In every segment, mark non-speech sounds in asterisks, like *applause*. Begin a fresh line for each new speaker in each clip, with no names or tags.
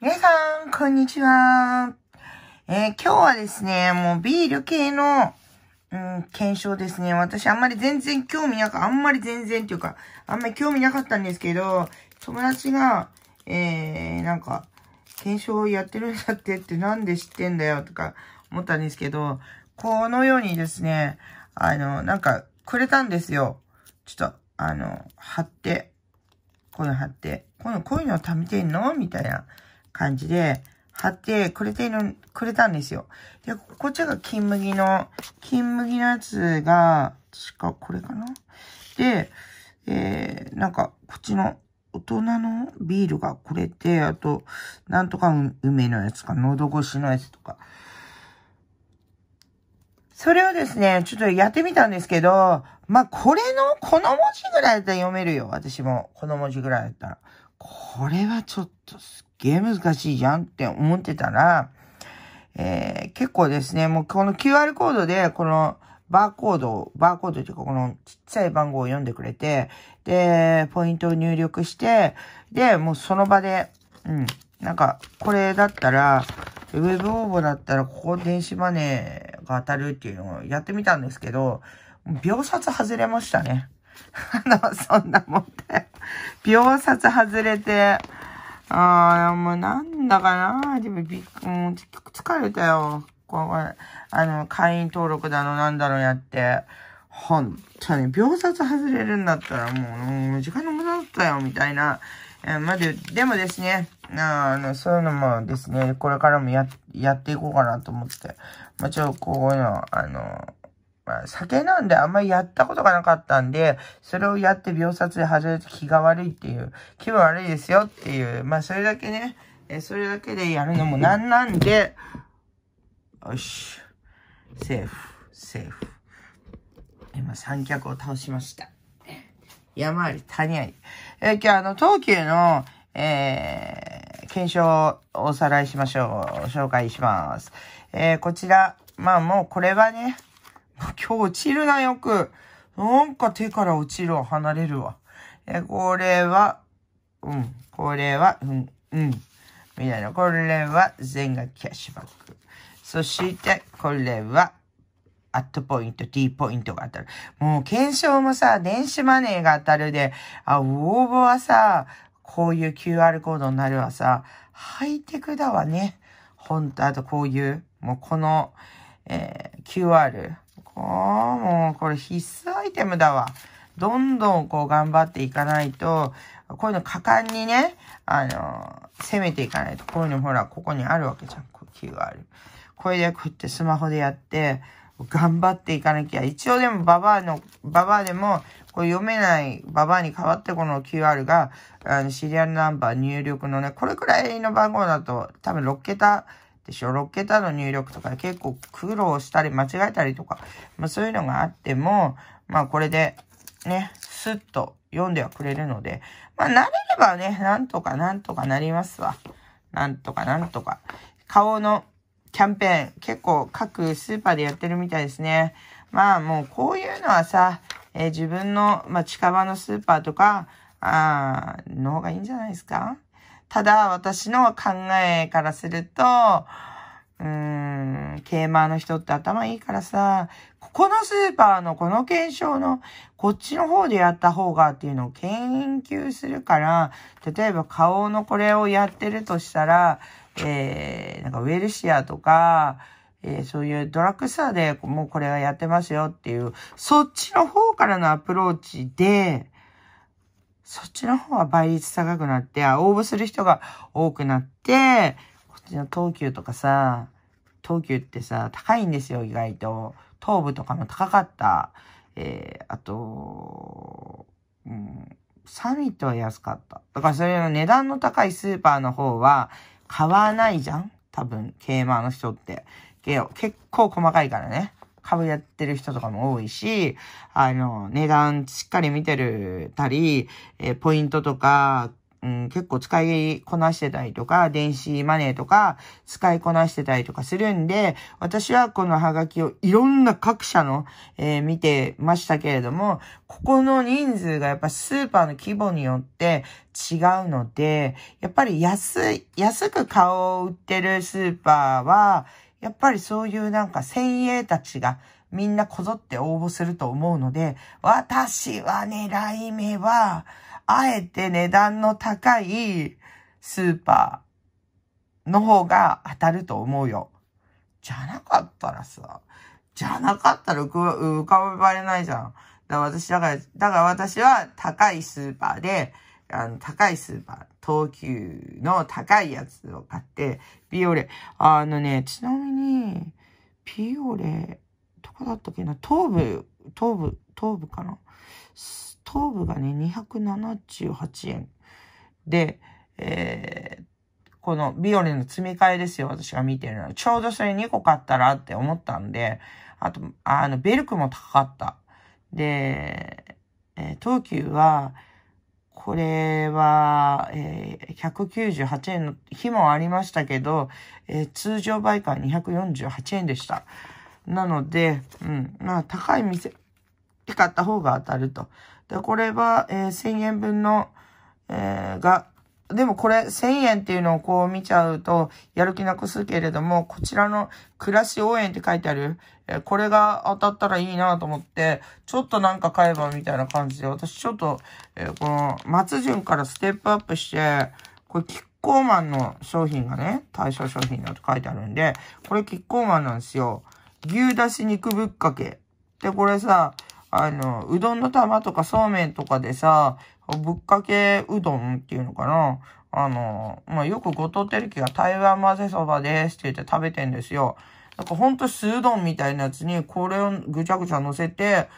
皆さん、こんにちは。えー、今日はですね、もうビール系の、うん、検証ですね。私あんまり全然興味なく、あんまり全然っていうか、あんまり興味なかったんですけど、友達が、えー、なんか、検証やってるんだってってなんで知ってんだよとか思ったんですけど、このようにですね、あの、なんか、くれたんですよ。ちょっと、あの、貼って、こういうの貼って、こういうの、こういうのを貯めてんのみたいな。感じで貼ってくれてる、くれたんですよ。で、こっちが金麦の、金麦のやつが、確かこれかなで、えー、なんか、こっちの大人のビールがこれて、あと、なんとか梅のやつか、喉越しのやつとか。それをですね、ちょっとやってみたんですけど、まあ、これの、この文字ぐらいだったら読めるよ。私も、この文字ぐらいだったら。これはちょっとすげえ難しいじゃんって思ってたら、えー、結構ですね、もうこの QR コードで、このバーコードを、バーコードていうかこのちっちゃい番号を読んでくれて、で、ポイントを入力して、で、もうその場で、うん、なんか、これだったら、ウェブ応募だったら、ここ電子マネーが当たるっていうのをやってみたんですけど、秒殺外れましたね。*laughs* あの、そんなもんだ秒殺外れて、ああ、もうなんだかな。でも、びもう結局疲れたよ。これ、あの、会員登録だの、なんだろうやって。ほんとに、秒殺外れるんだったらもう、もう時間の無駄だったよ、みたいな。えー、まで、でもですね、あの、そういうのもですね、これからもや、やっていこうかなと思って。まあ、ちょ、こういうの、あの、まあ、酒なんであんまりやったことがなかったんで、それをやって秒殺で外れて気が悪いっていう、気分悪いですよっていう、まあ、それだけね、え、それだけでやるのもなんなんで、よし。セーフ、セーフ。今、三脚を倒しました。山あり谷あり。え、今日あの、東急の、えー、検証をおさらいしましょう。紹介します。えー、こちら、まあもうこれはね、*laughs* 今日落ちるな、よく。なんか手から落ちるわ、離れるわ。え、これは、うん、これは、うん、うん。みたいな。これは、全額キャッシュバック。そして、これは、アットポイント、T ポイントが当たる。もう、検証もさ、電子マネーが当たるで、あ、応募はさ、こういう QR コードになるはさ、ハイテクだわね。ほんと、あとこういう、もうこの、えー、QR。ああ、もうこれ必須アイテムだわ。どんどんこう頑張っていかないと、こういうの果敢にね、あのー、攻めていかないと、こういうのほら、ここにあるわけじゃん。こう、キがある。これでこうやってスマホでやって、頑張っていかなきゃ。一応でもババアの、ババアでも、これ読めないババアに代わってこの QR が、あの、シリアルナンバー入力のね、これくらいの番号だと多分6桁でしょ ?6 桁の入力とか結構苦労したり間違えたりとか、まあ、そういうのがあっても、まあこれでね、スッと読んではくれるので、まあ慣れればね、なんとかなんとかなりますわ。なんとかなんとか。顔のキャンペーン、結構各スーパーでやってるみたいですね。まあもうこういうのはさ、えー、自分の、まあ、近場のスーパーとか、あの方がいいんじゃないですかただ、私の考えからすると、うーん、ケーマーの人って頭いいからさ、ここのスーパーのこの検証のこっちの方でやった方がっていうのを研究するから、例えば顔のこれをやってるとしたら、えー、なんかウェルシアとか、えー、そういうドラッグストアでもうこれはやってますよっていう、そっちの方からのアプローチで、そっちの方は倍率高くなって、あ、応募する人が多くなって、こっちの東急とかさ、東急ってさ、高いんですよ、意外と。東部とかも高かった。えー、あと、うん、サミットは安かった。だからそれの値段の高いスーパーの方は買わないじゃん多分、ケマーの人って。結構細かいからね。株やってる人とかも多いし、あの、値段しっかり見てるたり、えポイントとか、うん、結構使いこなしてたりとか、電子マネーとか使いこなしてたりとかするんで、私はこのハガキをいろんな各社の、えー、見てましたけれども、ここの人数がやっぱスーパーの規模によって違うので、やっぱり安い、安く顔を売ってるスーパーは、やっぱりそういうなんか先鋭たちがみんなこぞって応募すると思うので、私は狙い目は、あえて値段の高いスーパーの方が当たると思うよ。じゃなかったらさ、じゃなかったら浮かばれないじゃん。だから私、だから、だから私は高いスーパーで、あの、高いスーパー、東急の高いやつを買って、ビオレ。あのね、ちなみに、ビオレ、どこだったっけな東部、東部、東部かな東部がね、278円。で、えー、このビオレの詰め替えですよ、私が見てるのは。ちょうどそれ2個買ったらって思ったんで、あと、あの、ベルクも高かった。で、えー、東急は、これは、えー、198円の日もありましたけど、えー、通常売価248円でした。なので、うん、まあ、高い店で買った方が当たると。で、これは、えー、1000円分の、えー、が、でもこれ1000円っていうのをこう見ちゃうとやる気なくすけれども、こちらの暮らし応援って書いてある、えこれが当たったらいいなと思って、ちょっとなんか買えばみたいな感じで、私ちょっと、えこの松潤からステップアップして、これキッコーマンの商品がね、対象商品だと書いてあるんで、これキッコーマンなんですよ。牛だし肉ぶっかけ。で、これさ、あの、うどんの玉とかそうめんとかでさ、ぶっかけうどんっていうのかな。あの、まあ、よく後藤照樹が台湾混ぜそばですって言って食べてんですよ。なんかほんと酢うどんみたいなやつに、これをぐちゃぐちゃ乗せて、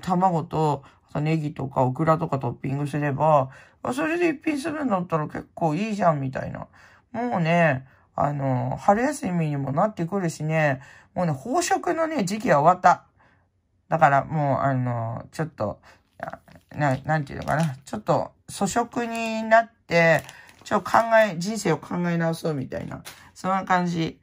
卵と、ネギとかオクラとかトッピングすれば、それで一品するんだったら結構いいじゃんみたいな。もうね、あの、春休みにもなってくるしね、もうね、飽食のね、時期は終わった。だからもう、あの、ちょっと、な、なんていうのかな。ちょっと、素食になって、ちょっと考え、人生を考え直そうみたいな、そんな感じ。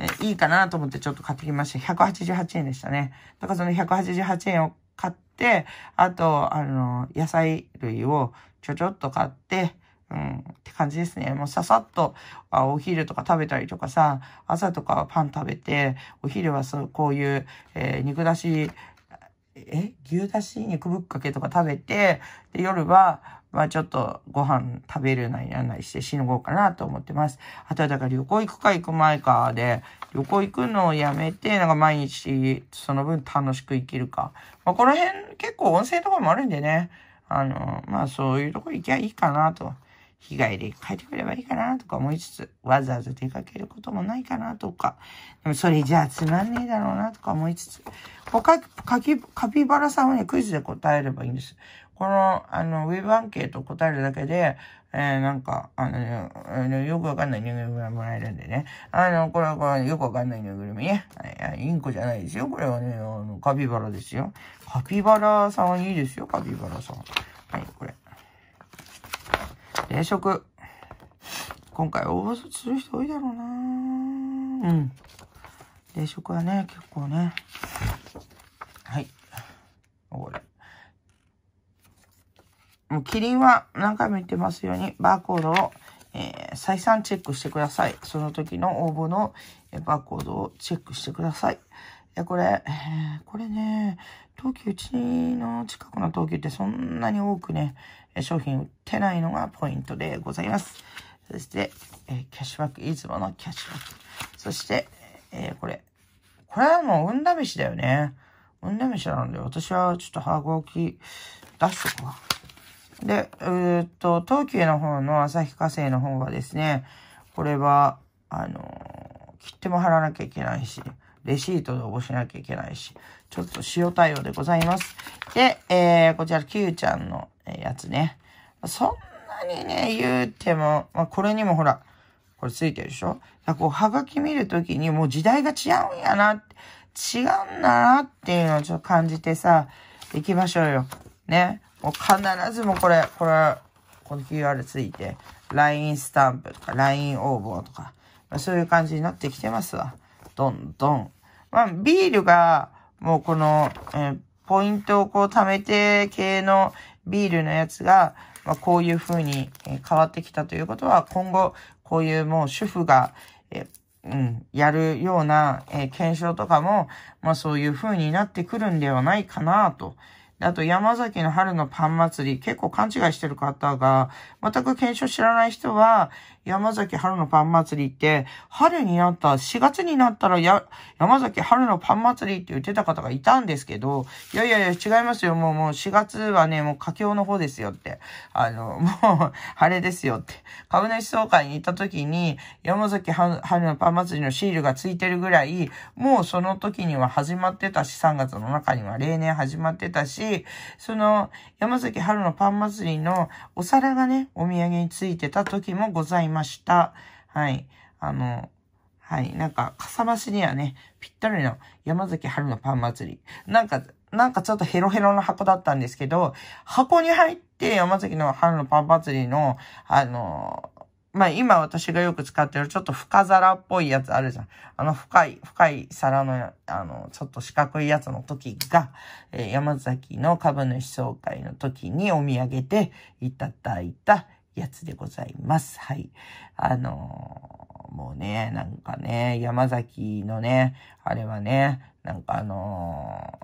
えいいかなと思ってちょっと買ってきました。188円でしたね。だからその188円を買って、あと、あの、野菜類をちょちょっと買って、うん、って感じですね。もうささっとあお昼とか食べたりとかさ、朝とかパン食べて、お昼はそう、こういう、えー、肉出しえ牛だし肉ぶっかけとか食べて、で、夜は、まあちょっとご飯食べるなりなんなりしてしのごうかなと思ってます。あとはだから旅行行くか行く前かで、旅行行くのをやめて、なんか毎日その分楽しく生きるか。まあこの辺結構温泉とかもあるんでね、あの、まあそういうとこ行きゃいいかなと。日帰り帰ってくればいいかなとか思いつつ、わざわざ出かけることもないかなとか、でもそれじゃあつまんねえだろうなとか思いつつ、他、カカピバラさんはね、クイズで答えればいいんです。この、あの、ウェブアンケート答えるだけで、えー、なんか、あの、ね、あのよくわかんないぬいぐるみがもらえるんでね。あの、これは、よくわかんないぬいぐるみね。い、インコじゃないですよ。これはね、あの、カピバラですよ。カピバラさんはいいですよ、カピバラさん。はい、これ。定食。今回応募する人多いだろうなうん。定食はね、結構ね。はい。これ。もうキリンは何回も言ってますように、バーコードを、えー、再三チェックしてください。その時の応募のバーコードをチェックしてください。や、これ、えー、これね、東急、うちの近くの東急ってそんなに多くね、商品売ってないのがポイントでございます。そして、えー、キャッシュバック、いつものキャッシュバック。そして、えー、これ。これはもう運試しだよね。運試しなので、私はちょっと歯ごき出しとこうで、えっと、東急の方の旭化成の方はですね、これは、あの切っても貼らなきゃいけないし、レシートで応募しなきゃいけないし、ちょっと塩対応でございます。で、えー、こちら、うちゃんのやつね。そんなにね、言うても、まあ、これにもほら、これついてるでしょだこう、はがき見るときにもう時代が違うんやな、違うんだなっていうのをちょっと感じてさ、行きましょうよ。ね。もう必ずもうこれ、これ、この QR ついて、LINE スタンプとか、LINE 応募とか、まそういう感じになってきてますわ。どんどん。まあ、ビールが、もうこの、えー、ポイントをこう貯めて系のビールのやつが、まあ、こういう風に変わってきたということは、今後、こういうもう主婦が、えうん、やるような、えー、検証とかも、まあそういう風になってくるんではないかなと。あと、山崎の春のパン祭り、結構勘違いしてる方が、全く検証知らない人は、山崎春のパン祭りって、春になった、4月になったらや、山崎春のパン祭りって言ってた方がいたんですけど、いやいやいや、違いますよ。もうもう4月はね、もう佳境の方ですよって。あの、*laughs* もう、晴れですよって。株主総会に行った時に、山崎春のパン祭りのシールがついてるぐらい、もうその時には始まってたし、3月の中には例年始まってたし、その、山崎春のパン祭りのお皿がね、お土産についてた時もございます。ました。はい。あの、はい。なんか、かさ増しにはね、ぴったりの山崎春のパン祭り。なんか、なんかちょっとヘロヘロの箱だったんですけど、箱に入って山崎の春のパン祭りの、あの、まあ、今私がよく使ってるちょっと深皿っぽいやつあるじゃん。あの深い、深い皿の、あの、ちょっと四角いやつの時が、えー、山崎の株主総会の時にお土産でいただいたやつでございます。はい。あのー、もうね、なんかね、山崎のね、あれはね、なんかあの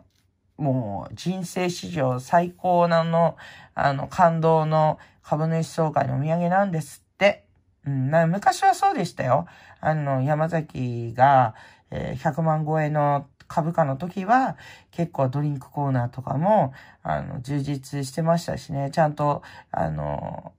ー、もう人生史上最高なの、あの、感動の株主総会のお土産なんですって。うん、まあ、昔はそうでしたよ。あの、山崎が、えー、100万超えの株価の時は結構ドリンクコーナーとかもあの充実してましたしね、ちゃんとあの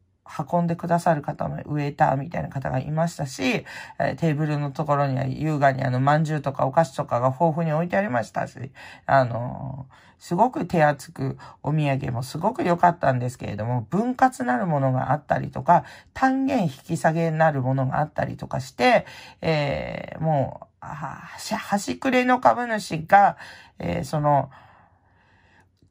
運んでくださる方も、ウェイターみたいな方がいましたし、えテーブルのところには優雅にあの、まんじゅうとかお菓子とかが豊富に置いてありましたし、あのすごく手厚くお土産もすごく良かったんですけれども、分割なるものがあったりとか、単元引き下げになるものがあったりとかして、えー、もう、は、はしくれの株主が、えー、その、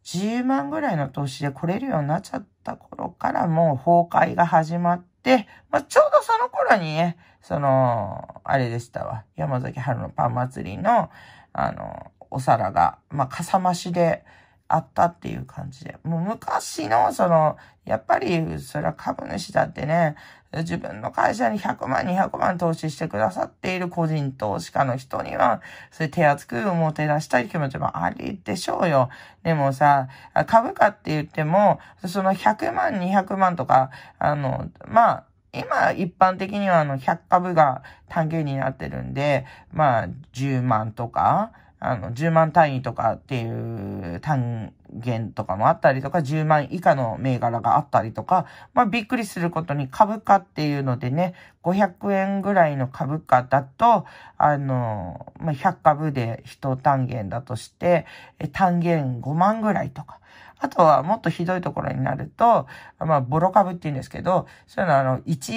10万ぐらいの投資で来れるようになっちゃった頃からもう崩壊が始まって、まあ、ちょうどその頃にね、その、あれでしたわ。山崎春のパン祭りの、あの、お皿が、まあ、かさ増しであったっていう感じで。もう昔の、その、やっぱり、それは株主だってね、自分の会社に100万、200万投資してくださっている個人投資家の人には、そういう手厚くもてらしたい気持ちもありでしょうよ。でもさ、株価って言っても、その100万、200万とか、あの、まあ、今、一般的にはあの、100株が単元になってるんで、まあ、10万とか、あの、10万単位とかっていう単元とかもあったりとか、10万以下の銘柄があったりとか、まあびっくりすることに株価っていうのでね、500円ぐらいの株価だと、あの、まあ100株で1単元だとして、単元5万ぐらいとか。あとはもっとひどいところになると、まあ、ボロ株って言うんですけど、そういうのはあの、1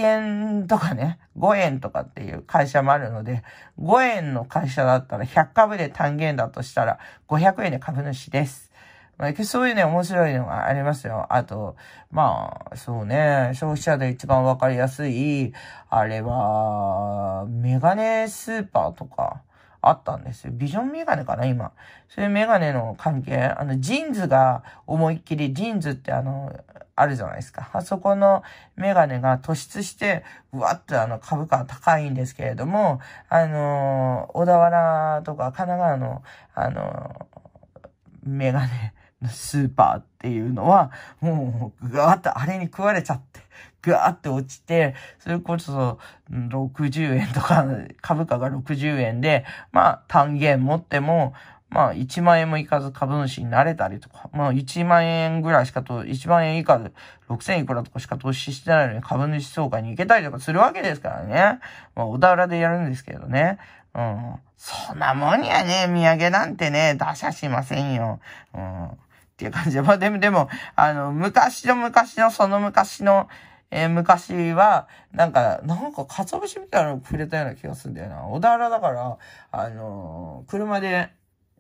円とかね、5円とかっていう会社もあるので、5円の会社だったら100株で単元だとしたら、500円で株主です。まあ、そういうね、面白いのがありますよ。あと、まあ、そうね、消費者で一番わかりやすい、あれは、メガネスーパーとか、あったんですよ。ビジョンメガネかな、今。そういうメガネの関係、あの、ジーンズが思いっきり、ジーンズってあの、あるじゃないですか。あそこのメガネが突出して、うわっとあの株価高いんですけれども、あの小田原とか神奈川の、あのメガネスーパーっていうのは、もう、ぐわーってあれに食われちゃって、ぐわーって落ちて、それこそ、60円とか、*laughs* 株価が60円で、まあ、単元持っても、まあ、1万円もいかず株主になれたりとか、まあ、1万円ぐらいしかと、1万円以下で6000いくらとかしか投資してないのに株主総会に行けたりとかするわけですからね。まあ、小田原でやるんですけどね。うん。そんなもんやね、土産なんてね、出しゃしませんよ。うん。っていう感じで、ま *laughs* あでも、でも、あの、昔の昔のその昔の、えー、昔は、なんか、なんか、かつお節みたいなの触れたような気がするんだよな。小田原だから、あのー、車で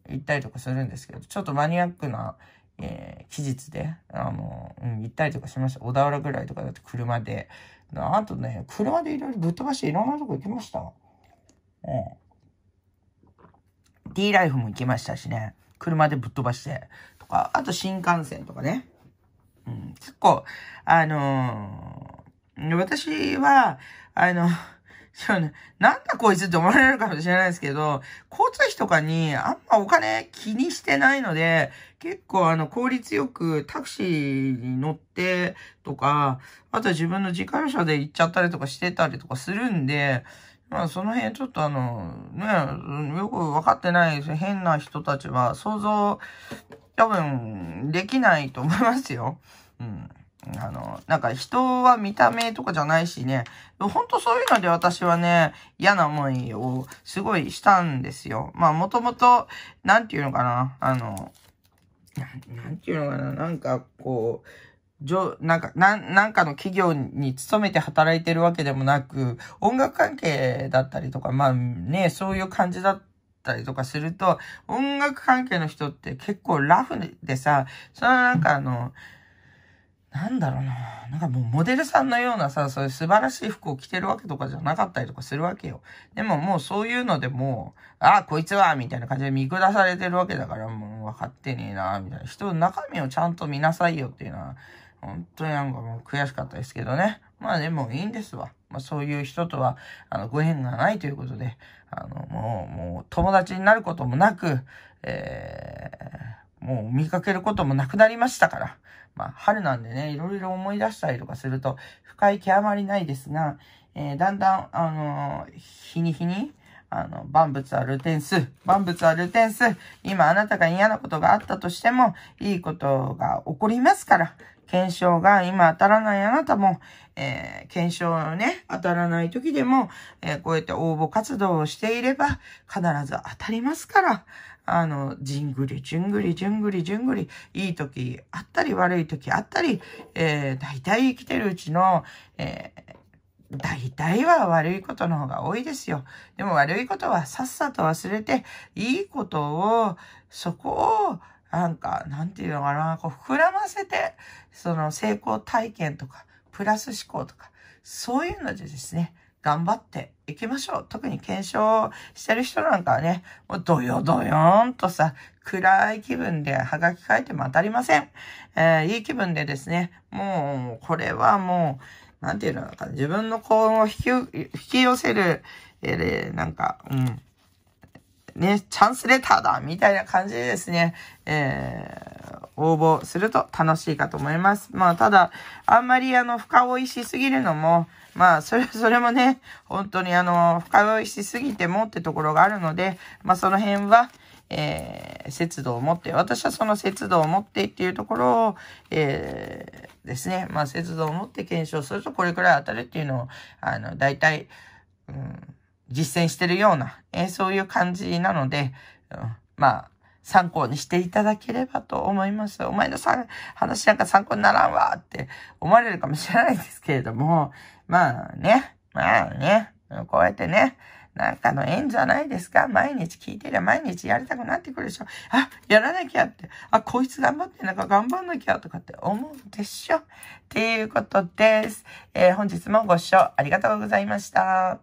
行ったりとかするんですけど、ちょっとマニアックな、えー、期日で、あのー、うん、行ったりとかしました。小田原ぐらいとかだと車で。あとね、車でいろいろぶっ飛ばしていろんなとこ行きました。うん。D ライフも行きましたしね。車でぶっ飛ばして。か、あと新幹線とかね。うん、結構、あのー、私は、あの、*laughs* なんだこいつって思われるかもしれないですけど、交通費とかにあんまお金気にしてないので、結構あの効率よくタクシーに乗ってとか、あと自分の自家用車で行っちゃったりとかしてたりとかするんで、まあその辺ちょっとあの、ね、よくわかってない変な人たちは想像多分、できないと思いますよ。うん。あの、なんか人は見た目とかじゃないしね、ほんとそういうので私はね、嫌な思いをすごいしたんですよ。まあもともと、なんていうのかな、あの、なんていうのかな、なんかこう、じょ、なんか、なん、なんかの企業に勤めて働いてるわけでもなく、音楽関係だったりとか、まあね、そういう感じだった。ったりとかすると、音楽関係の人って結構ラフでさ、そのなんかあの、なんだろうな。なんかもうモデルさんのようなさ、そういう素晴らしい服を着てるわけとかじゃなかったりとかするわけよ。でももうそういうのでもう、ああ、こいつは、みたいな感じで見下されてるわけだから、もう分かってねえな、みたいな。人の中身をちゃんと見なさいよっていうのは、本当になんかもう悔しかったですけどね。まあでもいいんですわ。まあそういう人とは、あの、ご縁がないということで、あの、もう、もう友達になることもなく、えー、もう見かけることもなくなりましたから。まあ春なんでね、いろいろ思い出したりとかすると、深い極まりないですが、えー、だんだん、あのー、日に日に、あの、万物はルテンス、万物はルテンス、今あなたが嫌なことがあったとしても、いいことが起こりますから、検証が今当たらないあなたも、えー、検証のね、当たらない時でも、えー、こうやって応募活動をしていれば、必ず当たりますから、あの、じんぐり、じゅんぐり、じゅんぐり、じゅんぐり、いい時あったり、悪い時あったり、えー、大体生きてるうちの、えー、大体は悪いことの方が多いですよ。でも悪いことはさっさと忘れて、いいことを、そこを、なんか、なんていうのかな、こう、膨らませて、その成功体験とか、プラス思考とか、そういうのでですね、頑張っていきましょう。特に検証してる人なんかはね、もうどよどよーんとさ、暗い気分ではがき書いても当たりません。えー、いい気分でですね、もう、これはもう、なんていうのかな、自分の幸運を引き寄せる、えー、なんか、うん。ね、チャンスレターだみたいな感じでですね、えー、応募すると楽しいかと思います。まあ、ただ、あんまりあの、深追いしすぎるのも、まあ、それ、それもね、本当にあの、深追いしすぎてもってところがあるので、まあ、その辺は、えー、節度を持って、私はその節度を持ってっていうところを、えー、ですね、まあ、節度を持って検証するとこれくらい当たるっていうのを、あの、大体、うん、実践してるような、えー、そういう感じなので、うん、まあ、参考にしていただければと思います。お前のさ話なんか参考にならんわって思われるかもしれないですけれども、まあね、まあね、こうやってね、なんかの縁じゃないですか毎日聞いてりゃ毎日やりたくなってくるでしょあ、やらなきゃって。あ、こいつ頑張ってなんか頑張んなきゃとかって思うでしょっていうことです。えー、本日もご視聴ありがとうございました。